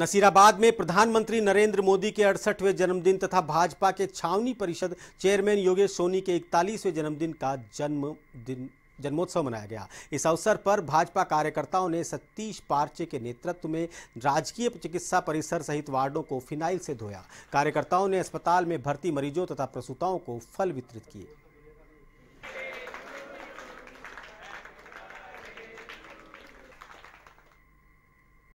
नसीराबाद में प्रधानमंत्री नरेंद्र मोदी के अड़सठवें जन्मदिन तथा भाजपा के छावनी परिषद चेयरमैन योगेश सोनी के इकतालीसवें जन्मदिन का जन्मदिन जन्मोत्सव मनाया गया इस अवसर पर भाजपा कार्यकर्ताओं ने सतीश पार्चे के नेतृत्व में राजकीय चिकित्सा परिसर सहित वार्डों को फिनाइल से धोया कार्यकर्ताओं ने अस्पताल में भर्ती मरीजों तथा प्रसूताओं को फल वितरित किए